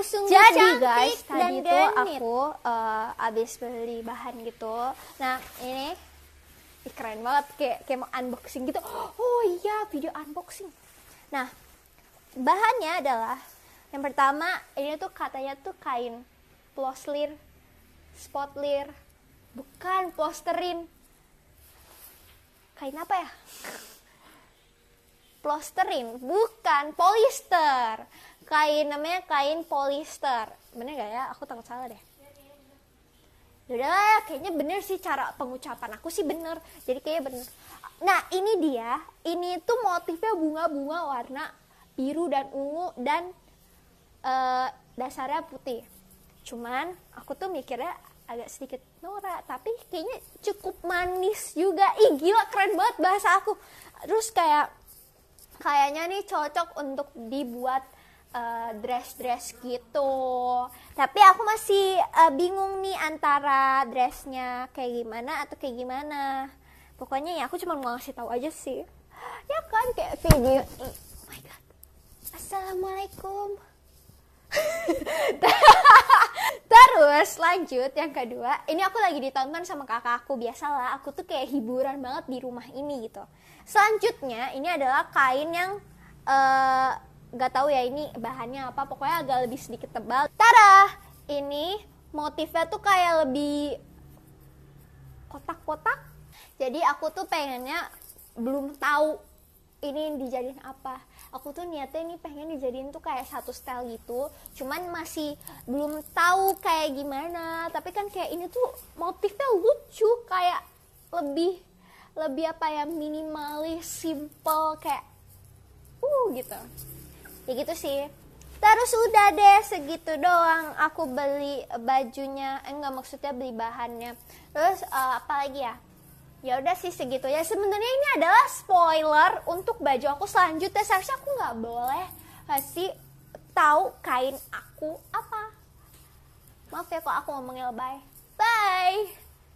aku sungguh Jadi cantik guys, tadi dan tuh aku uh, abis beli bahan gitu. Nah, ini Ih, keren banget kayak kayak mau unboxing gitu. Oh iya, video unboxing. Nah, bahannya adalah yang pertama ini tuh katanya tuh kain ploslir, spotlir, bukan posterin. Kain apa ya? Plosterin, bukan polyester Kain namanya kain polyester Bener gak ya? Aku takut salah deh. udah kayaknya bener sih cara pengucapan aku sih bener. Jadi kayaknya bener. Nah, ini dia. Ini tuh motifnya bunga-bunga warna biru dan ungu dan uh, dasarnya putih. Cuman aku tuh mikirnya agak sedikit Nora tapi kayaknya cukup manis juga ih gila keren banget bahasa aku terus kayak kayaknya nih cocok untuk dibuat eh, dress-dress uh, gitu. Tapi aku masih uh, bingung nih antara dressnya kayak gimana atau kayak gimana. Pokoknya ya aku cuma mau ngasih tahu aja sih. Ya kan kayak video. Oh my god. Assalamualaikum. lanjut yang kedua ini aku lagi ditonton sama kakak aku biasalah aku tuh kayak hiburan banget di rumah ini gitu selanjutnya ini adalah kain yang eh, nggak gak tahu ya ini bahannya apa pokoknya agak lebih sedikit tebal tarah ini motifnya tuh kayak lebih kotak-kotak jadi aku tuh pengennya belum tahu ini dijadiin apa aku tuh niatnya ini pengen dijadiin tuh kayak satu style gitu cuman masih belum tahu kayak gimana tapi kan kayak ini tuh motifnya lucu kayak lebih lebih apa ya minimalis simple kayak uh gitu ya gitu sih terus udah deh segitu doang aku beli bajunya eh, enggak maksudnya beli bahannya terus uh, apa lagi ya ya udah sih segitu ya sebenarnya ini adalah spoiler untuk baju aku selanjutnya seharusnya aku nggak boleh kasih tahu kain aku apa maaf ya kok aku ngomongnya lebay bye